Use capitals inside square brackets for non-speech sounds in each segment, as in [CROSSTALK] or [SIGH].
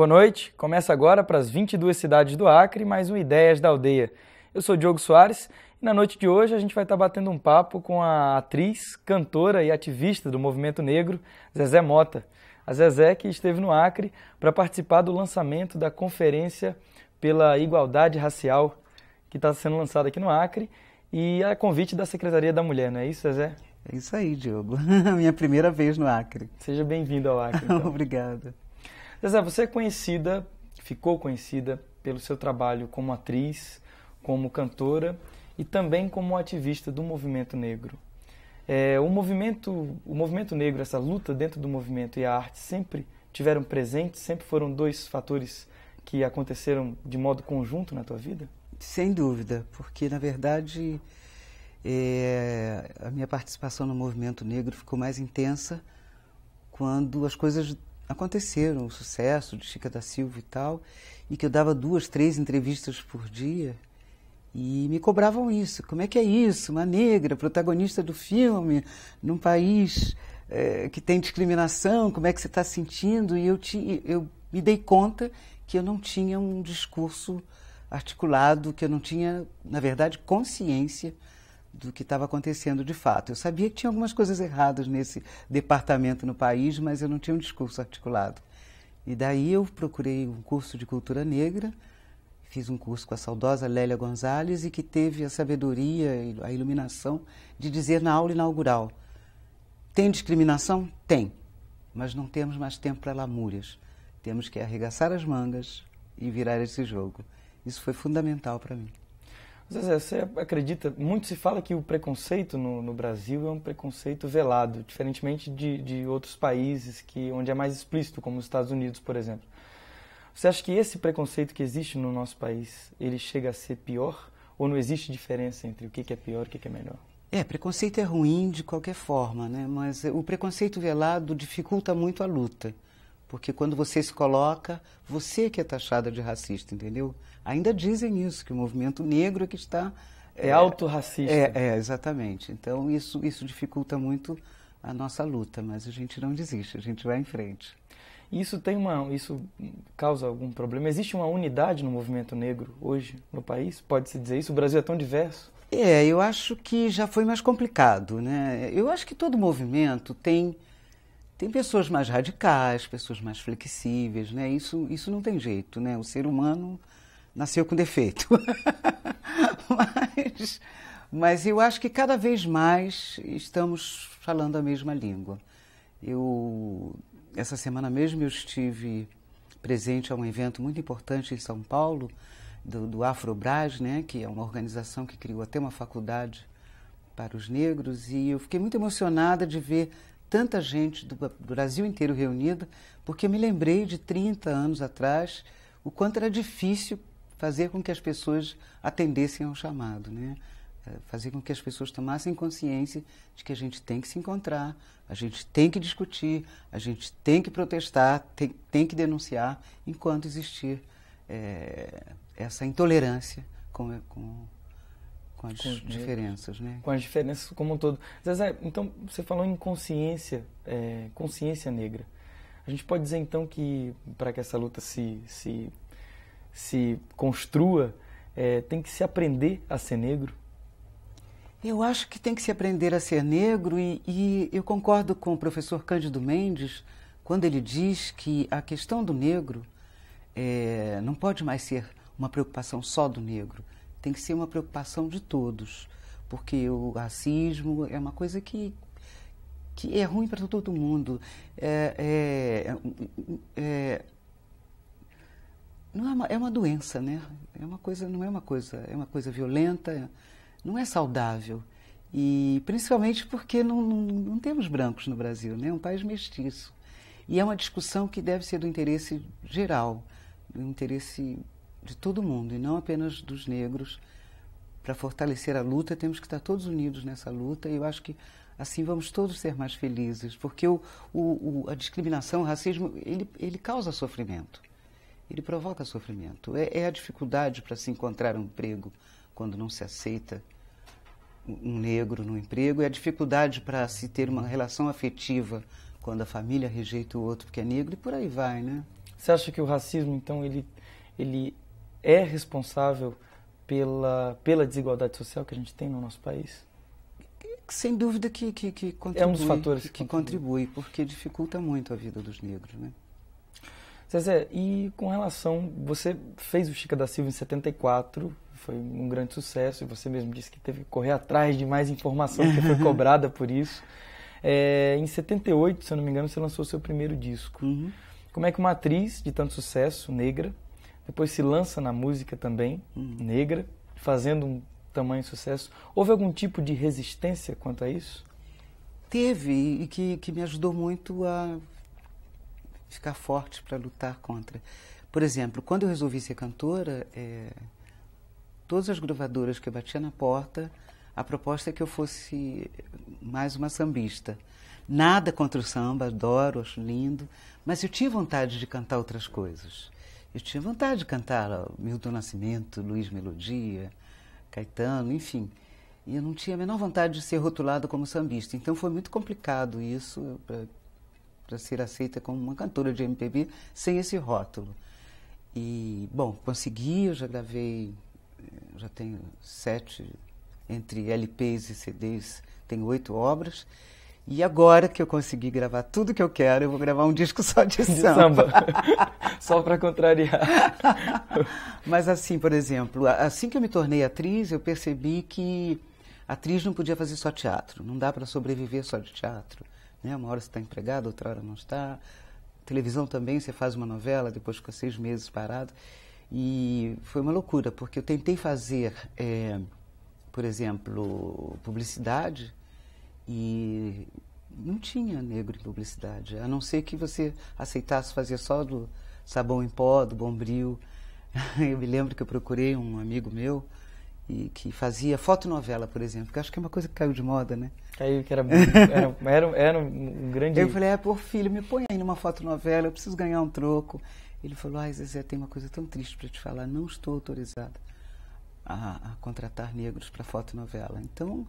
Boa noite. Começa agora para as 22 cidades do Acre, mais um Ideias da Aldeia. Eu sou Diogo Soares e na noite de hoje a gente vai estar tá batendo um papo com a atriz, cantora e ativista do movimento negro, Zezé Mota. A Zezé que esteve no Acre para participar do lançamento da Conferência pela Igualdade Racial, que está sendo lançada aqui no Acre, e a convite da Secretaria da Mulher, não é isso, Zezé? É isso aí, Diogo. [LAUGHS] Minha primeira vez no Acre. Seja bem-vindo ao Acre. Então. [LAUGHS] Obrigada. Zezé, você é conhecida, ficou conhecida pelo seu trabalho como atriz, como cantora e também como ativista do movimento negro. É, o movimento, o movimento negro, essa luta dentro do movimento e a arte sempre tiveram presente, sempre foram dois fatores que aconteceram de modo conjunto na tua vida? Sem dúvida, porque na verdade é, a minha participação no movimento negro ficou mais intensa quando as coisas aconteceram, o sucesso de Chica da Silva e tal, e que eu dava duas, três entrevistas por dia e me cobravam isso. Como é que é isso? Uma negra, protagonista do filme, num país é, que tem discriminação, como é que você está sentindo? E eu, te, eu me dei conta que eu não tinha um discurso articulado, que eu não tinha, na verdade, consciência do que estava acontecendo de fato. Eu sabia que tinha algumas coisas erradas nesse departamento no país, mas eu não tinha um discurso articulado. E daí eu procurei um curso de cultura negra, fiz um curso com a saudosa Lélia Gonzalez e que teve a sabedoria e a iluminação de dizer na aula inaugural: tem discriminação? Tem, mas não temos mais tempo para lamúrias. Temos que arregaçar as mangas e virar esse jogo. Isso foi fundamental para mim. Zezé, você acredita, muito se fala que o preconceito no, no Brasil é um preconceito velado, diferentemente de, de outros países que, onde é mais explícito, como os Estados Unidos, por exemplo. Você acha que esse preconceito que existe no nosso país, ele chega a ser pior? Ou não existe diferença entre o que é pior e o que é melhor? É, preconceito é ruim de qualquer forma, né? mas o preconceito velado dificulta muito a luta. Porque quando você se coloca, você que é taxada de racista, entendeu? Ainda dizem isso, que o movimento negro é que está. É, é autorracista. É, é, exatamente. Então isso, isso dificulta muito a nossa luta, mas a gente não desiste, a gente vai em frente. Isso tem uma, isso causa algum problema? Existe uma unidade no movimento negro hoje no país? Pode se dizer isso? O Brasil é tão diverso. É, eu acho que já foi mais complicado, né? Eu acho que todo movimento tem tem pessoas mais radicais, pessoas mais flexíveis, né? Isso, isso não tem jeito, né? O ser humano nasceu com defeito. [LAUGHS] mas, mas eu acho que cada vez mais estamos falando a mesma língua. Eu, essa semana mesmo eu estive presente a um evento muito importante em São Paulo, do, do Afrobras, né, que é uma organização que criou até uma faculdade para os negros, e eu fiquei muito emocionada de ver tanta gente do Brasil inteiro reunida, porque eu me lembrei de 30 anos atrás o quanto era difícil fazer com que as pessoas atendessem ao chamado, né? É, fazer com que as pessoas tomassem consciência de que a gente tem que se encontrar, a gente tem que discutir, a gente tem que protestar, tem, tem que denunciar, enquanto existir é, essa intolerância com, com com as com, diferenças, né? Com as diferenças como um todo. Zezé, então você falou em consciência, é, consciência negra. A gente pode dizer então que para que essa luta se, se, se construa, é, tem que se aprender a ser negro? Eu acho que tem que se aprender a ser negro e, e eu concordo com o professor Cândido Mendes quando ele diz que a questão do negro é, não pode mais ser uma preocupação só do negro. Tem que ser uma preocupação de todos, porque o racismo é uma coisa que, que é ruim para todo mundo. É, é, é, não é, uma, é uma doença, né? É uma coisa, não é uma coisa, é uma coisa violenta, não é saudável. E principalmente porque não, não, não temos brancos no Brasil, né? É um país mestiço. E é uma discussão que deve ser do interesse geral, do interesse de todo mundo e não apenas dos negros. Para fortalecer a luta, temos que estar todos unidos nessa luta e eu acho que assim vamos todos ser mais felizes, porque o, o, o a discriminação, o racismo, ele, ele causa sofrimento, ele provoca sofrimento. É, é a dificuldade para se encontrar um emprego quando não se aceita um negro no emprego, é a dificuldade para se ter uma relação afetiva quando a família rejeita o outro porque é negro e por aí vai, né? Você acha que o racismo, então, ele, ele é responsável pela, pela desigualdade social que a gente tem no nosso país? Sem dúvida que, que, que contribui. É um dos fatores que, que contribui. contribui, porque dificulta muito a vida dos negros, né? Zezé, e com relação, você fez o Chica da Silva em 74, foi um grande sucesso, e você mesmo disse que teve que correr atrás de mais informação, porque foi [LAUGHS] cobrada por isso. É, em 78, se eu não me engano, você lançou seu primeiro disco. Uhum. Como é que uma atriz de tanto sucesso, negra, depois se lança na música também, uhum. negra, fazendo um tamanho sucesso. Houve algum tipo de resistência quanto a isso? Teve, e que, que me ajudou muito a ficar forte para lutar contra. Por exemplo, quando eu resolvi ser cantora, é, todas as gravadoras que eu batia na porta, a proposta é que eu fosse mais uma sambista. Nada contra o samba, adoro, acho lindo, mas eu tinha vontade de cantar outras coisas. Eu tinha vontade de cantar Milton Nascimento, Luiz Melodia, Caetano, enfim. E eu não tinha a menor vontade de ser rotulada como sambista. Então foi muito complicado isso para ser aceita como uma cantora de MPB sem esse rótulo. E, bom, consegui, eu já gravei, já tenho sete, entre LPs e CDs, tenho oito obras. E agora que eu consegui gravar tudo que eu quero, eu vou gravar um disco só de, [LAUGHS] de samba. samba. [LAUGHS] só para contrariar. Mas assim, por exemplo, assim que eu me tornei atriz, eu percebi que atriz não podia fazer só teatro. Não dá para sobreviver só de teatro. Né? Uma hora você está empregada, outra hora não está. Televisão também, você faz uma novela, depois fica seis meses parado. E foi uma loucura, porque eu tentei fazer, é, por exemplo, publicidade e não tinha negro em publicidade, a não ser que você aceitasse fazer só do sabão em pó, do bombril. [LAUGHS] Eu me lembro que eu procurei um amigo meu e que fazia fotonovela, por exemplo, que acho que é uma coisa que caiu de moda, né? Caiu, que era, era, era, era um grande... Eu falei, é, ah, pô, filho, me põe aí numa fotonovela, eu preciso ganhar um troco. Ele falou, ai, Zezé, tem uma coisa tão triste para te falar, não estou autorizada a, a contratar negros para fotonovela. Então,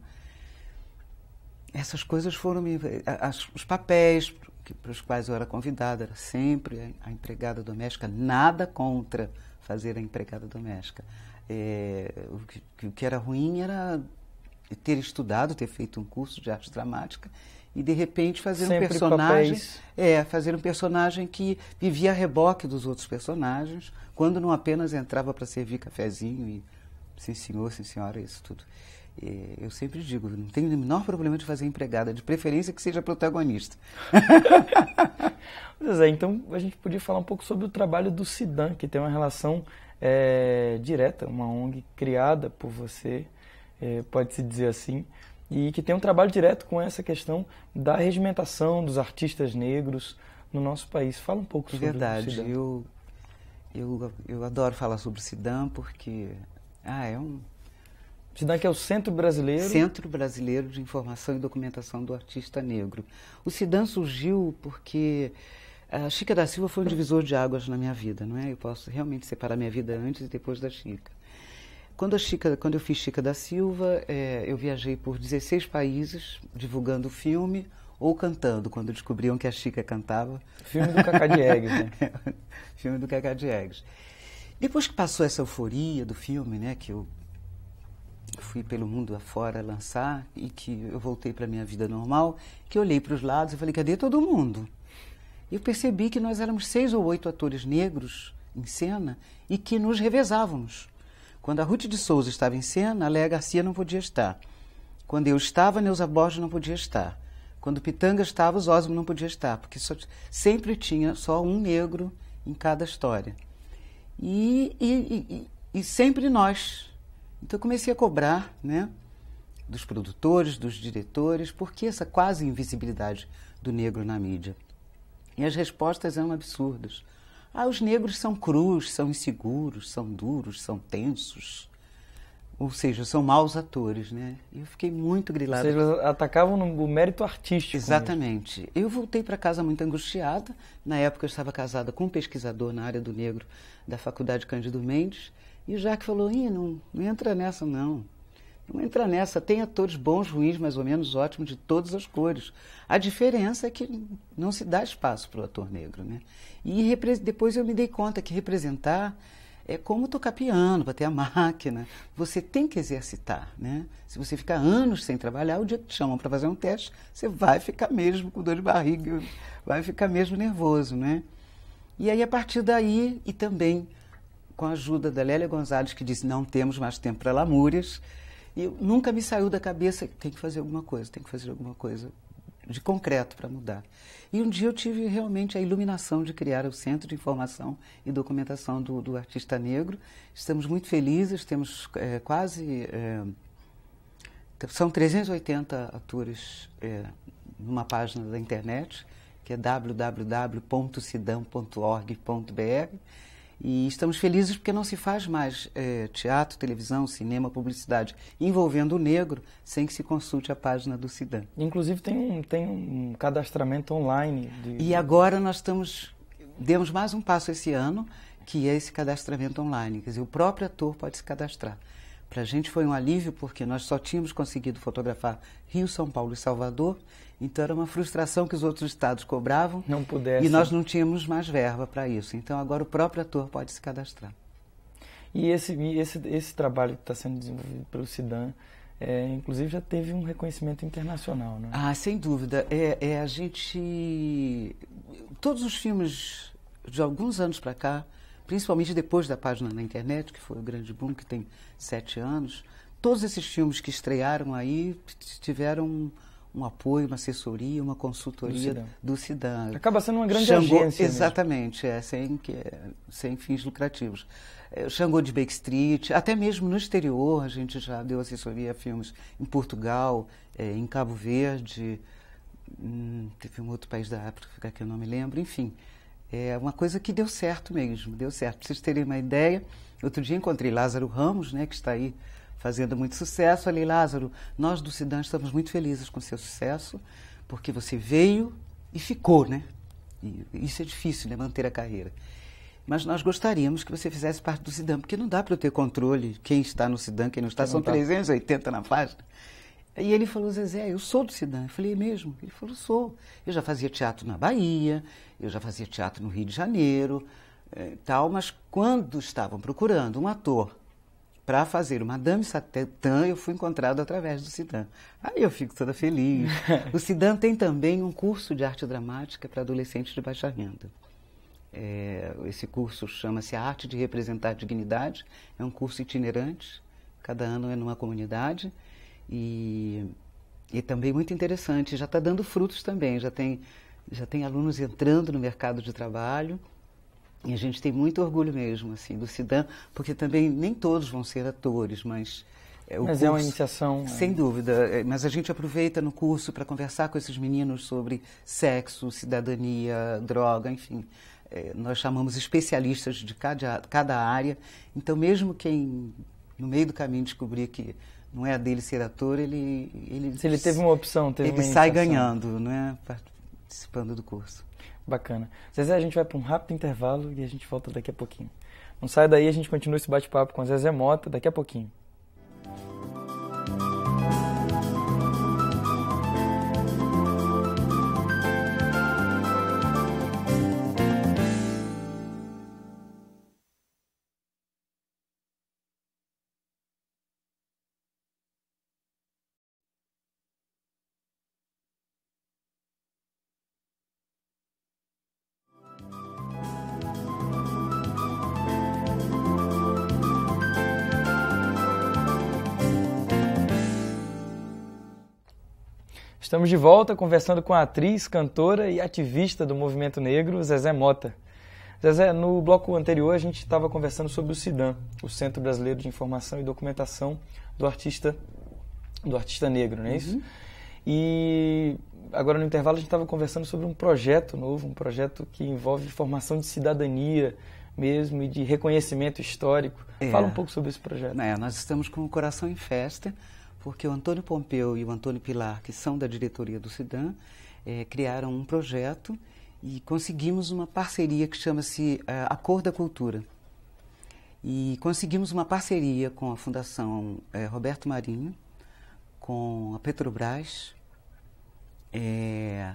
essas coisas foram me. As, os papéis que, para os quais eu era convidada, era sempre a empregada doméstica, nada contra fazer a empregada doméstica. É, o, que, o que era ruim era ter estudado, ter feito um curso de arte dramática e de repente fazer Sempre um personagem papéis. é fazer um personagem que vivia a reboque dos outros personagens quando não apenas entrava para servir cafezinho e Sim, senhor, sim, senhora, isso tudo. E eu sempre digo, não tem o menor problema de fazer empregada, de preferência que seja protagonista. [LAUGHS] É, então a gente podia falar um pouco sobre o trabalho do Sidan, que tem uma relação é, direta, uma ONG criada por você, é, pode-se dizer assim, e que tem um trabalho direto com essa questão da regimentação dos artistas negros no nosso país. Fala um pouco sobre Verdade, o Verdade, eu, eu, eu adoro falar sobre o Sidan porque ah, é um. SIDAC é o Centro Brasileiro? Centro Brasileiro de Informação e Documentação do Artista Negro. O SIDAN surgiu porque a Chica da Silva foi um divisor de águas na minha vida, não é? Eu posso realmente separar minha vida antes e depois da Chica. Quando, a Chica, quando eu fiz Chica da Silva, é, eu viajei por 16 países divulgando o filme ou cantando, quando descobriam que a Chica cantava. Filme do Cacá Eggs, né? [LAUGHS] filme do Cacá de Eggs. Depois que passou essa euforia do filme, né, que eu fui pelo mundo afora lançar e que eu voltei para minha vida normal, que eu olhei para os lados e falei, cadê todo mundo? Eu percebi que nós éramos seis ou oito atores negros em cena e que nos revezávamos. Quando a Ruth de Souza estava em cena, a Léa Garcia não podia estar. Quando eu estava, Neuza Borges não podia estar. Quando Pitanga estava, o Osmo não podia estar, porque só, sempre tinha só um negro em cada história. E, e, e, sempre nós. Então eu comecei a cobrar né, dos produtores, dos diretores, por que essa quase invisibilidade do negro na mídia? E as respostas eram absurdas. Ah, os negros são crus, são inseguros, são duros, são tensos. Ou seja, são maus atores, né? eu fiquei muito grilada. Vocês atacavam no mérito artístico. Exatamente. Mesmo. Eu voltei para casa muito angustiada. Na época eu estava casada com um pesquisador na área do negro da Faculdade Cândido Mendes, e o Jacques falou, Ih, não, não entra nessa não. Não entra nessa, tem atores bons, ruins, mais ou menos ótimos, de todas as cores. A diferença é que não se dá espaço para o ator negro. Né? E depois eu me dei conta que representar é como tocar piano, bater a máquina. Você tem que exercitar, né? Se você ficar anos sem trabalhar, o dia que te chamam para fazer um teste, você vai ficar mesmo com dor de barriga, vai ficar mesmo nervoso, né? E aí, a partir daí, e também com a ajuda da Lélia Gonzalez, que disse: não temos mais tempo para lamúrias, e nunca me saiu da cabeça: tem que fazer alguma coisa, tem que fazer alguma coisa de concreto para mudar. E um dia eu tive realmente a iluminação de criar o Centro de Informação e Documentação do, do Artista Negro. Estamos muito felizes, temos é, quase. É, são 380 atores é, numa página da internet que é www.sidam.org.br. E estamos felizes porque não se faz mais é, teatro, televisão, cinema, publicidade envolvendo o negro sem que se consulte a página do Sidam. Inclusive tem um, tem um cadastramento online. De... E agora nós estamos demos mais um passo esse ano que é esse cadastramento online. Quer dizer, o próprio ator pode se cadastrar. Para a gente foi um alívio porque nós só tínhamos conseguido fotografar Rio, São Paulo e Salvador, então era uma frustração que os outros estados cobravam. Não pudesse. E nós não tínhamos mais verba para isso. Então agora o próprio ator pode se cadastrar. E esse, e esse, esse trabalho que está sendo desenvolvido pelo Sidan, é, inclusive já teve um reconhecimento internacional, né? Ah, sem dúvida. É, é a gente. Todos os filmes de alguns anos para cá principalmente depois da página na internet, que foi o grande boom, que tem sete anos, todos esses filmes que estrearam aí tiveram um, apoio, uma assessoria, uma consultoria do Cidan. Acaba sendo uma grande Xangô, agência. Exatamente, mesmo. é, sem, que, sem fins lucrativos. É, Xangô de Backstreet, até mesmo no exterior, a gente já deu assessoria a filmes em Portugal, é, em Cabo Verde, hum, teve um outro país da África que eu não me lembro, enfim. É uma coisa que deu certo mesmo, deu certo. Para vocês terem uma ideia, outro dia encontrei Lázaro Ramos, né, que está aí fazendo muito sucesso. Falei, Lázaro, nós do Sidan estamos muito felizes com seu sucesso, porque você veio e ficou, né? E isso é difícil, né, manter a carreira. Mas nós gostaríamos que você fizesse parte do Sidan, porque não dá para eu ter controle quem está no Sidan, quem não está. Quem não São tá. 380 na página. E ele falou, Zezé, eu sou do Sidan. Eu falei, é mesmo? Ele falou, sou. Eu já fazia teatro na Bahia, eu já fazia teatro no Rio de Janeiro, eh, tal, mas quando estavam procurando um ator para fazer o Madame Satã, eu fui encontrado através do Sidan. Aí eu fico toda feliz. [LAUGHS] o Sidan tem também um curso de arte dramática para adolescentes de baixa renda. É, esse curso chama-se Arte de Representar Dignidade, é um curso itinerante, cada ano é numa comunidade. E, e é também muito interessante, já está dando frutos também, já tem, já tem alunos entrando no mercado de trabalho. E a gente tem muito orgulho mesmo, assim, do Cidam porque também nem todos vão ser atores, mas... É, mas curso, é uma iniciação... Né? Sem é... dúvida, mas a gente aproveita no curso para conversar com esses meninos sobre sexo, cidadania, droga, enfim. É, nós chamamos especialistas de cada, cada área, então mesmo quem no meio do caminho descobrir que não é a dele ser ator, ele ele se ele teve uma opção, teve ele sai ganhando, é participando do curso. Bacana. Zezé, a gente vai para um rápido intervalo e a gente volta daqui a pouquinho. Não sai daí, a gente continua esse bate-papo com a Zezé Mota daqui a pouquinho. Estamos de volta conversando com a atriz, cantora e ativista do movimento negro, Zezé Mota. Zezé, no bloco anterior a gente estava conversando sobre o CIDAM, o Centro Brasileiro de Informação e Documentação do Artista do artista negro, não é isso? Uhum. E agora no intervalo a gente estava conversando sobre um projeto novo, um projeto que envolve formação de cidadania mesmo e de reconhecimento histórico. É. Fala um pouco sobre esse projeto. É, nós estamos com o coração em festa porque o Antônio Pompeu e o Antônio Pilar, que são da diretoria do SIDAM, é, eh, criaram um projeto e conseguimos uma parceria que chama-se eh, A Cor da Cultura. E conseguimos uma parceria com a Fundação é, Roberto Marinho, com a Petrobras, é,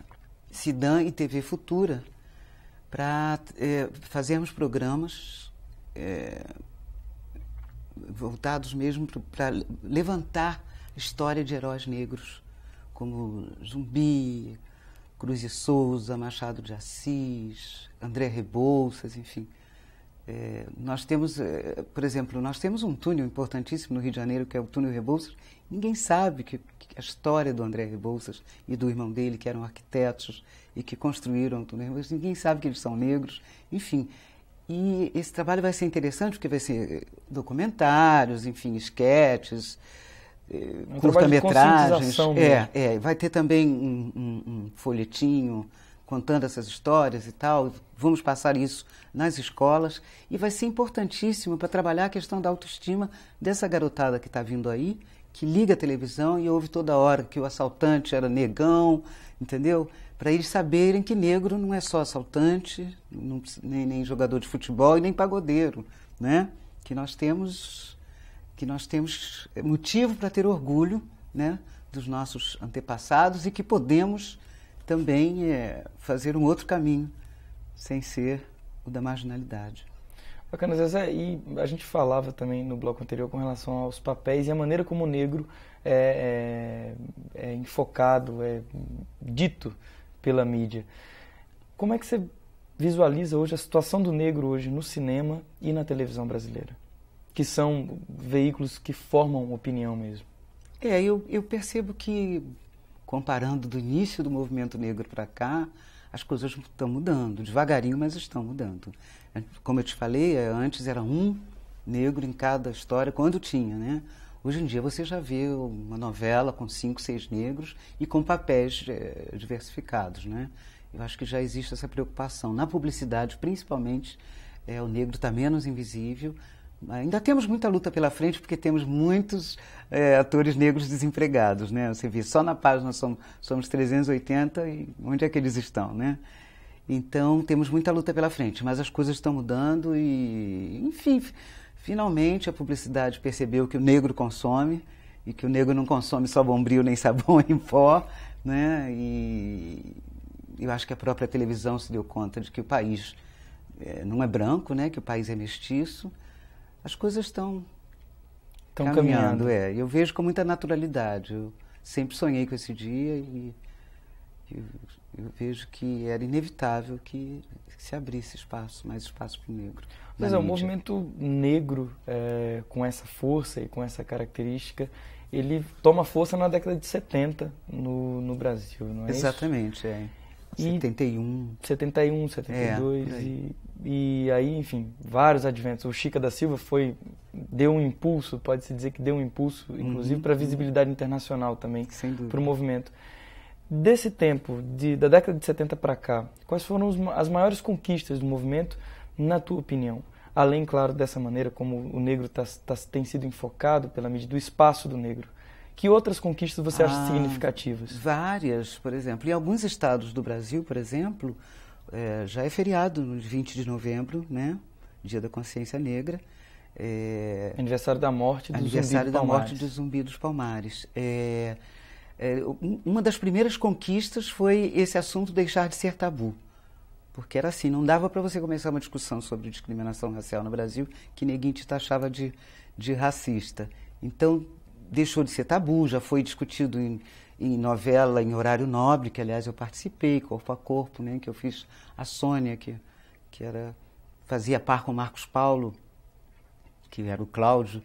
Sidan e TV Futura, para é, fazermos programas é, voltados mesmo para levantar história de heróis negros, como Zumbi, Cruz e Souza, Machado de Assis, André Rebouças, enfim. É, nós temos, é, por exemplo, nós temos um túnel importantíssimo no Rio de Janeiro, que é o túnel Rebouças. Ninguém sabe que, que a história do André Rebouças e do irmão dele, que eram arquitetos e que construíram o túnel Rebouças, ninguém sabe que eles são negros, enfim. E esse trabalho vai ser interessante, porque vai ser é, documentários, enfim, esquetes, é, um curta-metragens. É, é, vai ter também um, um, um, folhetinho contando essas histórias e tal. Vamos passar isso nas escolas e vai ser importantíssimo para trabalhar a questão da autoestima dessa garotada que está vindo aí, que liga a televisão e ouve toda hora que o assaltante era negão, entendeu? Para eles saberem que negro não é só assaltante, não, nem, nem jogador de futebol e nem pagodeiro, né? Que nós temos que nós temos motivo para ter orgulho né, dos nossos antepassados e que podemos também é, fazer um outro caminho sem ser o da marginalidade. Bacana, Zezé, e a gente falava também no bloco anterior com relação aos papéis e a maneira como o negro é, é, é enfocado, é dito pela mídia. Como é que você visualiza hoje a situação do negro hoje no cinema e na televisão brasileira? que são veículos que formam opinião mesmo. É, eu, eu percebo que, comparando do início do movimento negro para cá, as coisas estão mudando, devagarinho, mas estão mudando. É, como eu te falei, é, antes era um negro em cada história, quando tinha, né? Hoje em dia você já vê uma novela com cinco, seis negros e com papéis é, diversificados, né? Eu acho que já existe essa preocupação. Na publicidade, principalmente, é, o negro está menos invisível, Ainda temos muita luta pela frente, porque temos muitos é, atores negros desempregados, né? Você vê, só na página somos, somos 380 e onde é que eles estão, né? Então, temos muita luta pela frente, mas as coisas estão mudando e, enfim, finalmente a publicidade percebeu que o negro consome e que o negro não consome só bombril nem sabão [LAUGHS] em pó, né? E eu acho que a própria televisão se deu conta de que o país é, não é branco, né? Que o país é mestiço as coisas estão estão caminhando, caminhando. É, eu vejo com muita naturalidade. Eu sempre sonhei com esse dia e eu, eu vejo que era inevitável que se abrisse espaço, mais espaço para o negro. Mas é, o movimento negro é, com essa força e com essa característica, ele toma força na década de 70 no, no Brasil, não é Exatamente, isso? é. 71. E 71, 72. É, e, e aí, enfim, vários adventos. O Chica da Silva foi deu um impulso, pode-se dizer que deu um impulso, uhum, inclusive uhum. para a visibilidade internacional também, para o movimento. Desse tempo, de, da década de 70 para cá, quais foram os, as maiores conquistas do movimento, na tua opinião? Além, claro, dessa maneira como o negro tá, tá, tem sido enfocado pela mídia, do espaço do negro. Que outras conquistas você ah, acha significativas? Várias, por exemplo. Em alguns estados do Brasil, por exemplo, é, já é feriado no 20 de novembro, né? Dia da Consciência Negra. É... Aniversário da morte do Aniversário da morte do Zumbi dos Palmares. É... É, uma das primeiras conquistas foi esse assunto deixar de ser tabu. Porque era assim, não dava para você começar uma discussão sobre discriminação racial no Brasil que ninguém te taxava de, de racista. Então, deixou de ser tabu, já foi discutido em, em novela, em horário nobre, que aliás eu participei, corpo a corpo, né, que eu fiz a Sônia, que, que era, fazia par com Marcos Paulo, que era o Cláudio,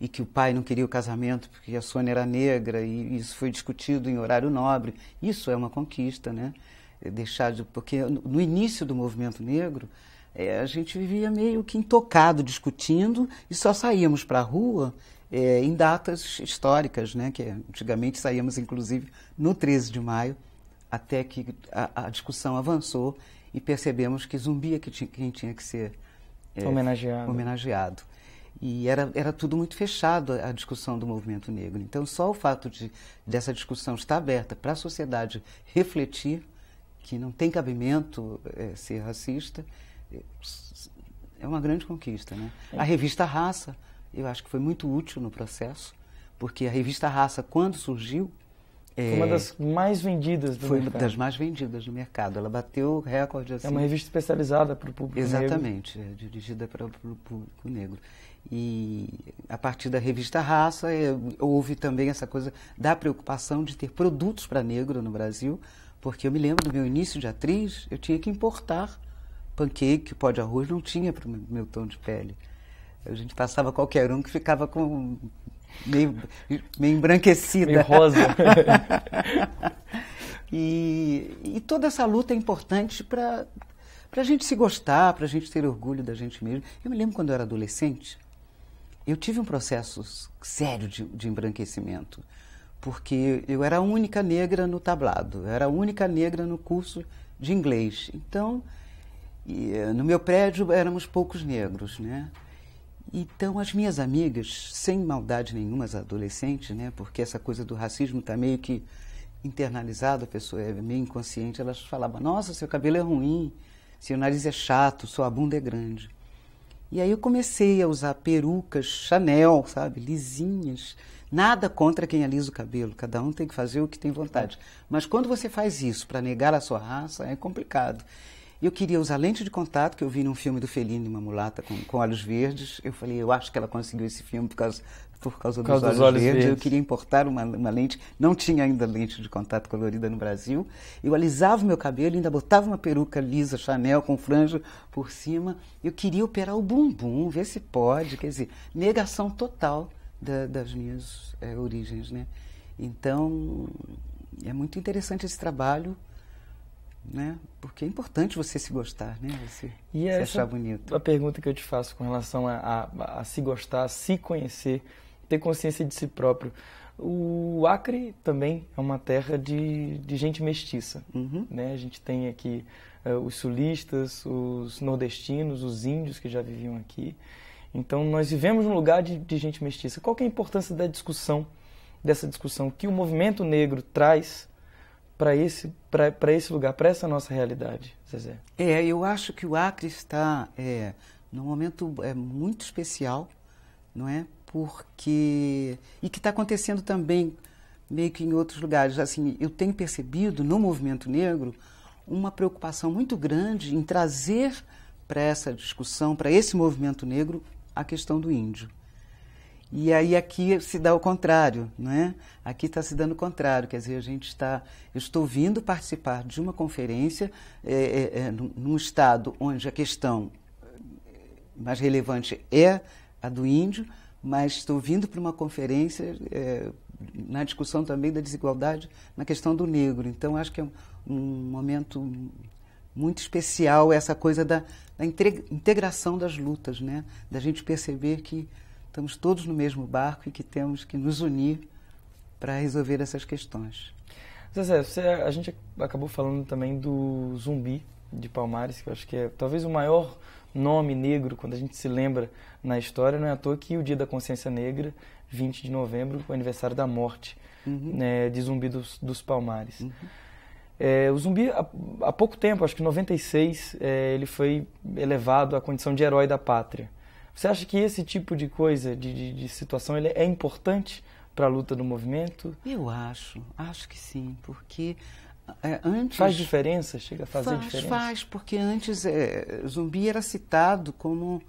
e que o pai não queria o casamento porque a Sônia era negra, e isso foi discutido em horário nobre. Isso é uma conquista, né? É deixar de. Porque no início do movimento negro, é, a gente vivia meio que intocado, discutindo, e só saíamos para a rua é, em datas históricas, né? que antigamente saíamos inclusive no 13 de maio, até que a, a discussão avançou e percebemos que Zumbi é que tinha, quem tinha que ser é, homenageado. homenageado. E era, era tudo muito fechado a, discussão do movimento negro. Então, só o fato de dessa discussão estar aberta para a sociedade refletir que não tem cabimento é, ser racista é, é uma grande conquista. Né? É. A revista Raça eu acho que foi muito útil no processo, porque a revista Raça, quando surgiu. É, foi uma é, das mais vendidas do foi mercado. Foi das mais vendidas no mercado. Ela bateu recorde assim. É uma assim, revista especializada para o público Exatamente, negro. Exatamente, é, dirigida para o público negro. E a partir da revista Raça, é, houve também essa coisa da preocupação de ter produtos para negro no Brasil, porque eu me lembro do meu início de atriz, eu tinha que importar pancake, pó de arroz, não tinha para o meu tom de pele. A gente passava qualquer um que ficava com meio, meio embranquecida. Meio rosa. [LAUGHS] e, e toda essa luta é importante para a gente se gostar, para a gente ter orgulho da gente mesmo. Eu me lembro quando eu era adolescente, eu tive um processo sério de, de embranquecimento, porque eu era a única negra no tablado, eu era a única negra no curso de inglês. Então, no meu prédio éramos poucos negros, né? Então, as minhas amigas, sem maldade nenhuma, as adolescentes, né, porque essa coisa do racismo está meio que internalizada, a pessoa é meio inconsciente, elas falavam: Nossa, seu cabelo é ruim, seu nariz é chato, sua bunda é grande. E aí eu comecei a usar perucas Chanel, sabe, lisinhas. Nada contra quem alisa o cabelo, cada um tem que fazer o que tem vontade. Mas quando você faz isso para negar a sua raça, é complicado eu queria usar lente de contato, que eu vi num filme do felino e uma mulata com, com olhos verdes. Eu falei, eu acho que ela conseguiu esse filme por causa, por causa, por causa dos, dos, olhos, olhos verdes. verdes. Eu queria importar uma, uma, lente, não tinha ainda lente de contato colorida no Brasil. Eu alisava o meu cabelo, ainda botava uma peruca lisa, Chanel, com franja por cima. Eu queria operar o bumbum, ver se pode. Quer dizer, negação total da, das minhas é, origens, né? Então, é muito interessante esse trabalho né? Porque é importante você se gostar, né? Você e é se achar bonito. A pergunta que eu te faço com relação a, a, a, se gostar, se conhecer, ter consciência de si próprio. O Acre também é uma terra de, de gente mestiça, uhum. né? A gente tem aqui uh, os sulistas, os nordestinos, os índios que já viviam aqui. Então nós vivemos num lugar de, de gente mestiça. Qual é a importância da discussão, dessa discussão que o movimento negro traz para esse, para esse lugar, para essa nossa realidade, Zezé? É, eu acho que o Acre está é, num momento é, muito especial, não é? Porque. E que está acontecendo também meio que em outros lugares. Assim, eu tenho percebido no movimento negro uma preocupação muito grande em trazer para essa discussão, para esse movimento negro, a questão do índio. E aí aqui se dá o contrário, né? Aqui está se dando o contrário, quer dizer, a gente está, eu estou vindo participar de uma conferência é, é, é num estado onde a questão mais relevante é a do índio, mas estou vindo para uma conferência é, na discussão também da desigualdade na questão do negro. Então acho que é um, um momento muito especial essa coisa da, da integração das lutas, né? Da gente perceber que estamos todos no mesmo barco e que temos que nos unir para resolver essas questões. Zezé, você, a gente acabou falando também do Zumbi de Palmares, que eu acho que é talvez o maior nome negro quando a gente se lembra na história. Não é à toa que o Dia da Consciência Negra, 20 de novembro, o aniversário da morte uhum. né, de Zumbi dos, dos Palmares. Uhum. É, o Zumbi, há, há, pouco tempo, acho que em 96, é, ele foi elevado à condição de herói da pátria. Você acha que esse tipo de coisa, de, de, de situação, ele é importante para a luta do movimento? Eu acho, acho que sim, porque é, antes... Faz diferença? Chega a fazer faz, diferença? Faz, porque antes é, zumbi era citado como,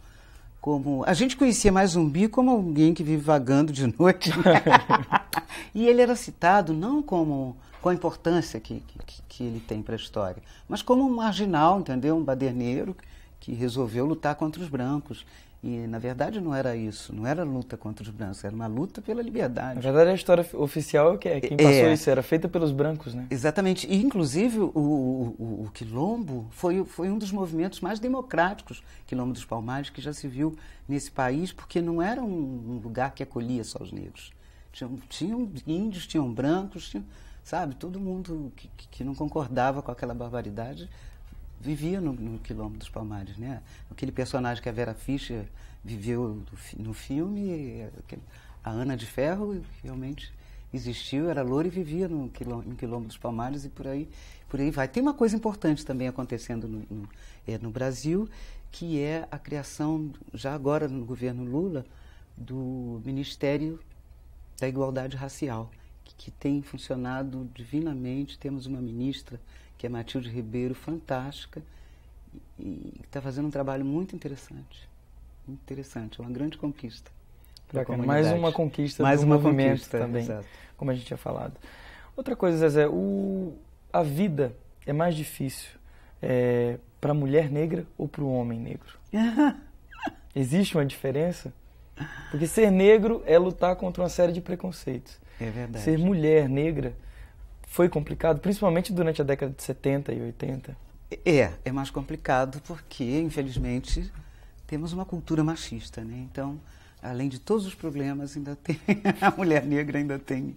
como... A gente conhecia mais zumbi como alguém que vive vagando de [LAUGHS] noite. e ele era citado não como com a importância que, que, que ele tem para a história, mas como um marginal, entendeu? Um baderneiro que resolveu lutar contra os brancos. E, na verdade, não era isso. Não era luta contra os brancos, era uma luta pela liberdade. Na verdade, a história oficial é que é quem é. passou é, isso era feita pelos brancos, né? Exatamente. E, inclusive, o, o, o, Quilombo foi, foi um dos movimentos mais democráticos, Quilombo dos Palmares, que já se viu nesse país, porque não era um, um lugar que acolhia só os negros. Tinham, tinham índios, tinham brancos, tinham, sabe? Todo mundo que, que não concordava com aquela barbaridade vivia no, no Quilombo dos Palmares, né? Aquele personagem que a Vera Fischer viveu no filme, a Ana de Ferro realmente existiu, era loura e vivia no Quilombo, no Quilombo dos Palmares e por aí, por aí vai. Tem uma coisa importante também acontecendo no, no, é, no Brasil, que é a criação, já agora no governo Lula, do Ministério da Igualdade Racial, que, que tem funcionado divinamente. Temos uma ministra que é Matilde Ribeiro, fantástica, e está fazendo um trabalho muito interessante. interessante, é uma grande conquista. mais uma conquista mais do uma movimento conquista, também, exato. como a gente tinha falado. Outra coisa, Zezé, o, a vida é mais difícil é, para a mulher negra ou para o homem negro? [LAUGHS] Existe uma diferença? Porque ser negro é lutar contra uma série de preconceitos. É verdade. Ser mulher negra foi complicado, principalmente durante a década de 70 e 80? É, é mais complicado porque, infelizmente, temos uma cultura machista, né? Então, além de todos os problemas, ainda tem [LAUGHS] a mulher negra ainda tem,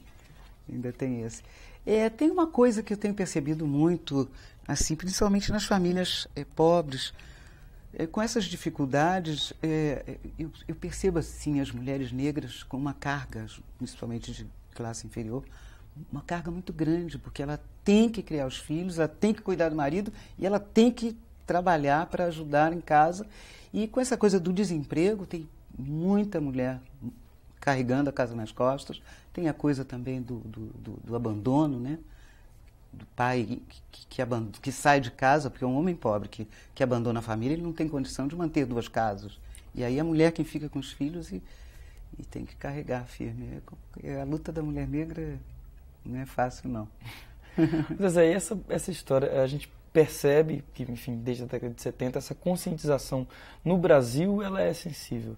ainda tem esse. É, tem uma coisa que eu tenho percebido muito, assim, principalmente nas famílias é, pobres, é, com essas dificuldades, eh, eu, eu, percebo assim as mulheres negras com uma carga, principalmente de classe inferior, uma carga muito grande, porque ela tem que criar os filhos, ela tem que cuidar do marido e ela tem que trabalhar para ajudar em casa. E com essa coisa do desemprego, tem muita mulher carregando a casa nas costas, tem a coisa também do, do, do, do abandono, né? do pai que, que, que, sai de casa, porque é um homem pobre que, que abandona a família, ele não tem condição de manter duas casas. E aí a mulher quem fica com os filhos e, e tem que carregar firme. É, é a luta da mulher negra não é fácil, não. [LAUGHS] Mas aí essa, essa história, a gente percebe que, enfim, desde a década de 70, essa conscientização no Brasil, ela é sensível.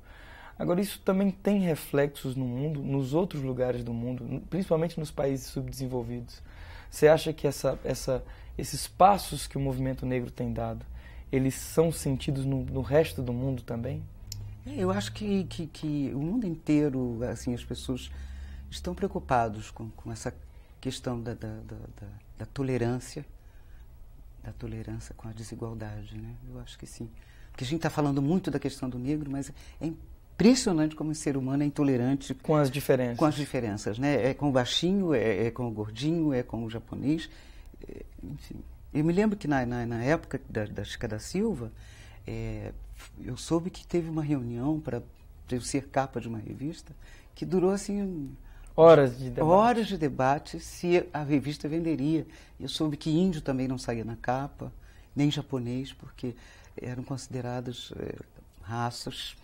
Agora, isso também tem reflexos no mundo, nos outros lugares do mundo, principalmente nos países subdesenvolvidos. Você acha que essa, essa, esses passos que o movimento negro tem dado, eles são sentidos no, no resto do mundo também? É, eu acho que, que, que, o mundo inteiro, assim, as pessoas estão preocupados com, com essa questão da, da, da, da tolerância, da tolerância com a desigualdade, né? Eu acho que sim. Porque a gente está falando muito da questão do negro, mas é impressionante como o ser humano é intolerante com as diferenças. Com as diferenças, né? É com o baixinho, é, é com o gordinho, é com o japonês, é, enfim. Eu me lembro que na, na, na época da, da, Chica da Silva, é, eu soube que teve uma reunião para eu ser capa de uma revista que durou assim Horas de debate. Horas de debate se a revista venderia. Eu soube que índio também não saía na capa, nem japonês, porque eram consideradas é, raças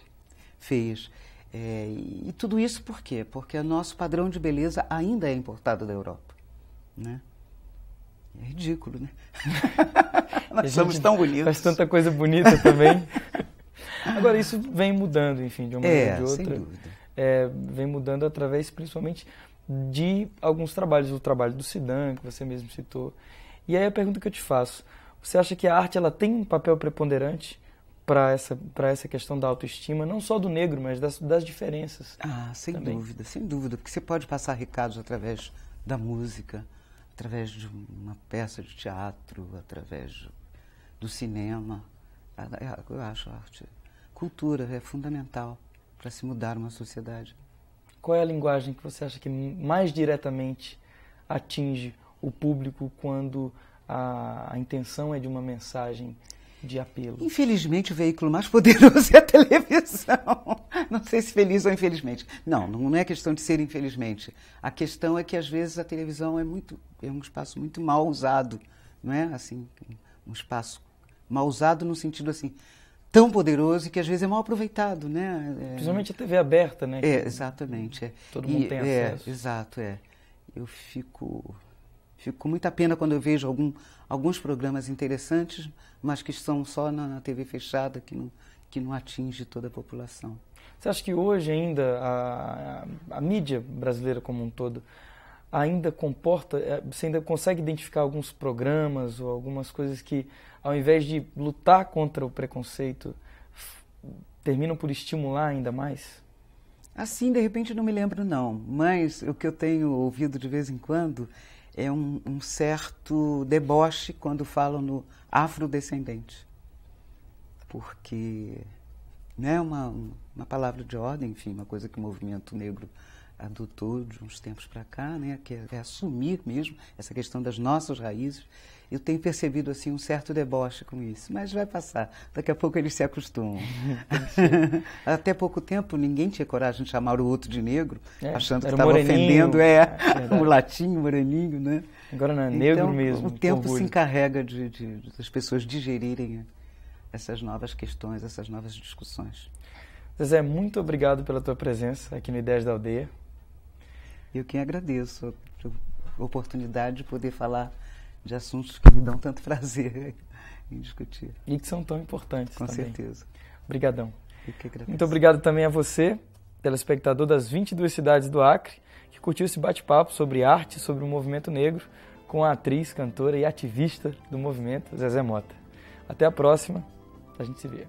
feias. É, e tudo isso por quê? Porque o nosso padrão de beleza ainda é importado da Europa. Né? É ridículo, né? [LAUGHS] Nós somos tão bonitos. Faz tanta coisa bonita também. [LAUGHS] Agora, isso vem mudando, enfim, de uma é, maneira ou de outra. Sem dúvida é, vem mudando através principalmente de alguns trabalhos, o trabalho do Sidan, que você mesmo citou. E aí a pergunta que eu te faço, você acha que a arte ela tem um papel preponderante para essa, para essa questão da autoestima, não só do negro, mas das, das diferenças? Ah, sem também. dúvida, sem dúvida, porque você pode passar recados através da música, através de uma peça de teatro, através do cinema. Ah, eu acho a arte, cultura é fundamental para se mudar uma sociedade. Qual é a linguagem que você acha que mais diretamente atinge o público quando a, a intenção é de uma mensagem de apelo? Infelizmente, o veículo mais poderoso [LAUGHS] é a televisão. Não sei se feliz ou infelizmente. Não, não é questão de ser infelizmente. A questão é que às vezes a televisão é muito é um espaço muito mal usado, não é? Assim, um espaço mal usado no sentido assim tão poderoso e que às vezes é mal aproveitado, né? É... Principalmente a TV aberta, né? É, exatamente. É. Todo mundo tem é, acesso. É, exato, é. Eu fico fico com muita pena quando eu vejo algum, alguns programas interessantes, mas que estão só na, na TV fechada, que não, que não atinge toda a população. Você acha que hoje ainda a, a mídia brasileira como um todo ainda comporta, é, você ainda consegue identificar alguns programas ou algumas coisas que, ao invés de lutar contra o preconceito, terminam por estimular ainda mais? Assim, de repente, não me lembro, não. Mas o que eu tenho ouvido de vez em quando é um, um certo deboche quando falam no afrodescendente. Porque não é uma, uma palavra de ordem, enfim, uma coisa que o movimento negro adotou de uns tempos para cá, né, que é, é assumir mesmo essa questão das nossas raízes. Eu tenho percebido assim um certo deboche com isso, mas vai passar. Daqui a pouco eles se acostumam. [LAUGHS] Até pouco tempo ninguém tinha coragem de chamar o outro de negro, é, achando que estava ofendendo, é, é [LAUGHS] mulatinho, moreninho, né? Agora não é então, negro mesmo. O tempo orgulho. se encarrega de, de, de as pessoas digerirem essas novas questões, essas novas discussões. Zezé, muito obrigado pela tua presença aqui no Ideias da Aldeia. Eu que agradeço a oportunidade de poder falar de assuntos que me dão tanto [LAUGHS] prazer em discutir. E que são tão importantes Com também. certeza. Obrigadão. Muito obrigado também a você, telespectador das 22 cidades do Acre, que curtiu esse bate-papo sobre arte, sobre o movimento negro, com a atriz, cantora e ativista do movimento, Zezé Mota. Até a próxima, a gente se vê.